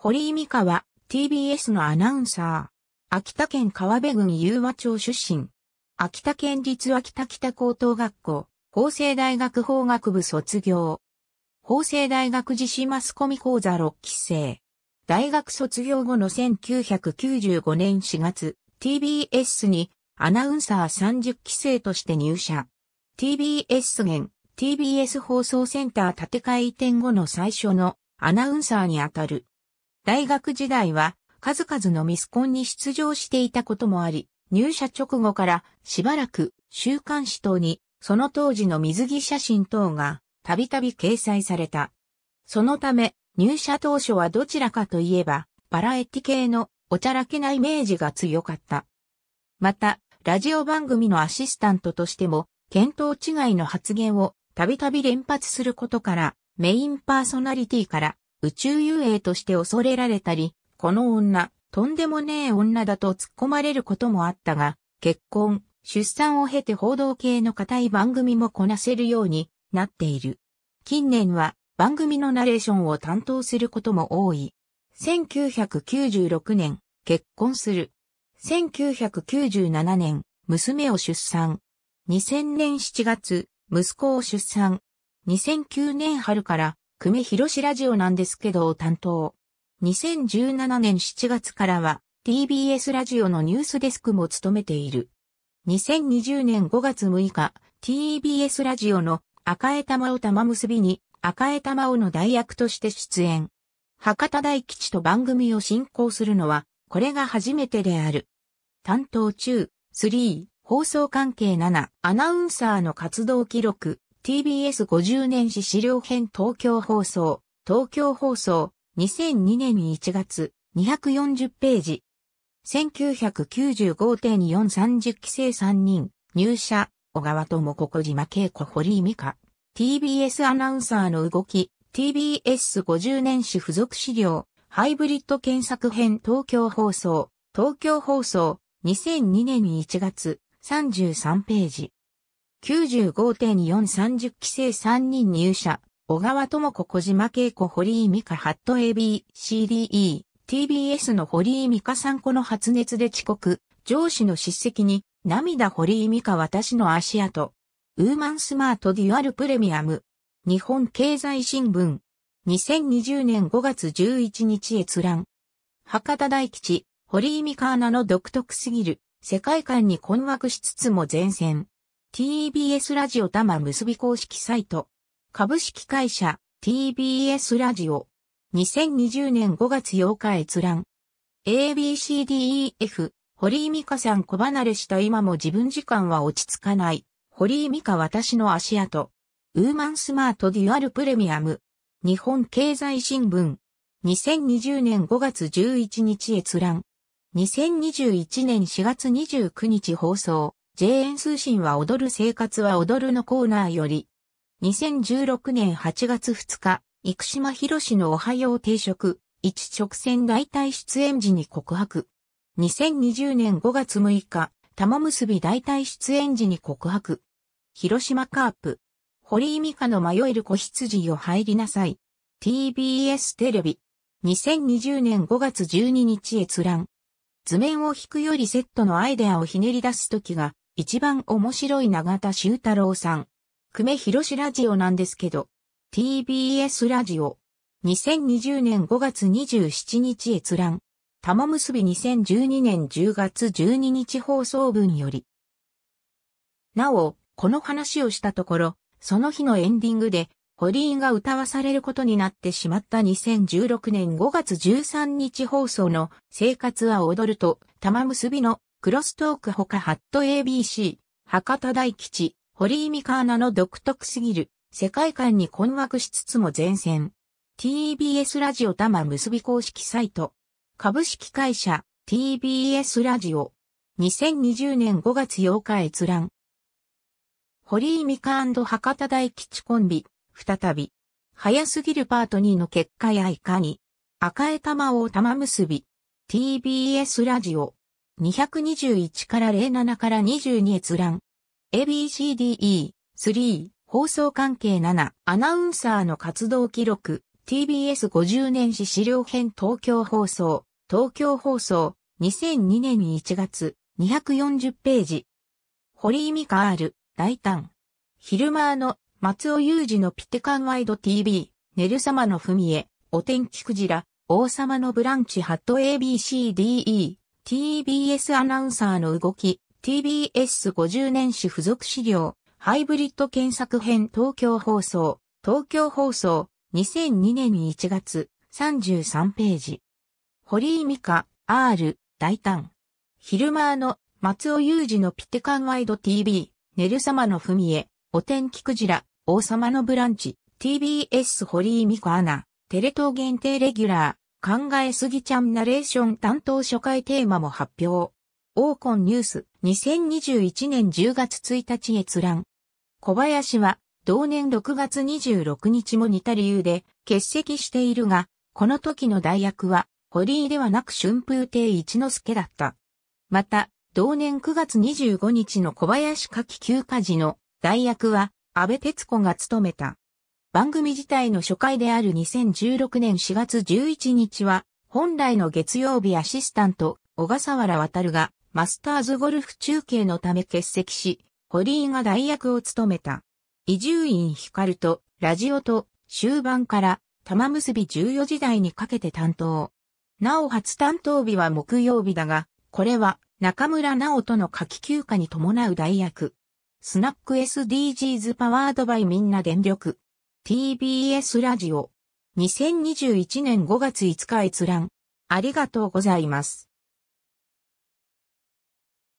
堀井美香は TBS のアナウンサー。秋田県川辺郡雄和町出身。秋田県立秋田北高等学校、法政大学法学部卒業。法政大学自身マスコミ講座6期生。大学卒業後の1995年4月、TBS にアナウンサー30期生として入社。TBS 現、TBS 放送センター建て替え移転後の最初のアナウンサーにあたる大学時代は数々のミスコンに出場していたこともあり、入社直後からしばらく週刊誌等にその当時の水着写真等がたびたび掲載された。そのため入社当初はどちらかといえばバラエティ系のおちゃらけなイメージが強かった。また、ラジオ番組のアシスタントとしても、見当違いの発言をたびたび連発することから、メインパーソナリティから宇宙遊泳として恐れられたり、この女、とんでもねえ女だと突っ込まれることもあったが、結婚、出産を経て報道系の固い番組もこなせるようになっている。近年は番組のナレーションを担当することも多い。1996年、結婚する。1997年、娘を出産。2000年7月、息子を出産。2009年春から久米博ラジオなんですけどを担当。2017年7月からは TBS ラジオのニュースデスクも務めている。2020年5月6日、TBS ラジオの赤江玉を玉結びに赤江玉をの代役として出演。博多大吉と番組を進行するのは、これが初めてである。担当中、3、放送関係7、アナウンサーの活動記録、TBS50 年史資料編東京放送、東京放送、2002年1月、240ページ。1995.430期生3人、入社、小川智子小島恵子堀井美香。TBS アナウンサーの動き、TBS50 年史付属資料、ハイブリッド検索編東京放送、東京放送、2002年1月、33ページ。95.430期生3人入社、小川智子小島恵子堀井美香ハット ABCDE、TBS の堀井美香さんこの発熱で遅刻、上司の叱責に、涙堀井美香私の足跡。ウーマンスマートデュアルプレミアム。日本経済新聞。2020年5月11日閲覧。博多大吉、堀井美香アナの独特すぎる世界観に困惑しつつも前線。TBS ラジオ多摩結び公式サイト。株式会社 TBS ラジオ。2020年5月8日閲覧。ABCDEF。堀井美香さん小離れした今も自分時間は落ち着かない。堀井美香私の足跡。ウーマンスマートデュアルプレミアム。日本経済新聞。2020年5月11日閲覧。2021年4月29日放送。JN 通信は踊る生活は踊るのコーナーより、2016年8月2日、生島博士のおはよう定食、一直線代替出演時に告白。2020年5月6日、玉結び代替出演時に告白。広島カープ。堀井美香の迷える子羊を入りなさい。TBS テレビ。2020年5月12日閲覧。図面を引くよりセットのアイデアをひねり出すときが一番面白い永田修太郎さん。久米広ラジオなんですけど、TBS ラジオ。2020年5月27日閲覧。玉結び2012年10月12日放送分より。なお、この話をしたところ、その日のエンディングで、堀井が歌わされることになってしまった2016年5月13日放送の生活は踊ると玉結びのクロストークほかハット ABC、博多大吉、堀井美香アナの独特すぎる世界観に困惑しつつも前線。TBS ラジオ多摩結び公式サイト。株式会社 TBS ラジオ。2020年5月8日閲覧。堀井美香博多大吉コンビ、再び。早すぎるパート2の結果やいかに。赤江玉を玉結び。TBS ラジオ。221から07から22閲覧。ABCDE、3、放送関係7、アナウンサーの活動記録、TBS50 年史資料編東京放送、東京放送、2002年1月、240ページ。堀井美香る大胆。昼間の松尾雄二のピテカンワイド TV、寝る様の文絵お天気クジラ、王様のブランチハット ABCDE、TBS アナウンサーの動き、TBS50 年史付属資料、ハイブリッド検索編東京放送、東京放送、2002年1月、33ページ。堀井美香、R、大胆。昼間の松尾雄二のピテカンワイド TV、寝る様の文江、お天気クジラ、王様のブランチ、TBS 堀井美香アナ、テレ東限定レギュラー。考えすぎちゃんナレーション担当初回テーマも発表。オーコンニュース2021年10月1日閲覧。小林は同年6月26日も似た理由で欠席しているが、この時の代役は堀井ではなく春風亭一之助だった。また、同年9月25日の小林夏季休暇時の代役は安倍哲子が務めた。番組自体の初回である2016年4月11日は、本来の月曜日アシスタント、小笠原渡が、マスターズゴルフ中継のため欠席し、堀井が代役を務めた。伊集院光と、ラジオと、終盤から、玉結び14時台にかけて担当。なお初担当日は木曜日だが、これは、中村直人の夏季休暇に伴う代役。スナック SDGs パワードバイみんな電力。TBS ラジオ。2021年5月5日閲覧。ありがとうございます。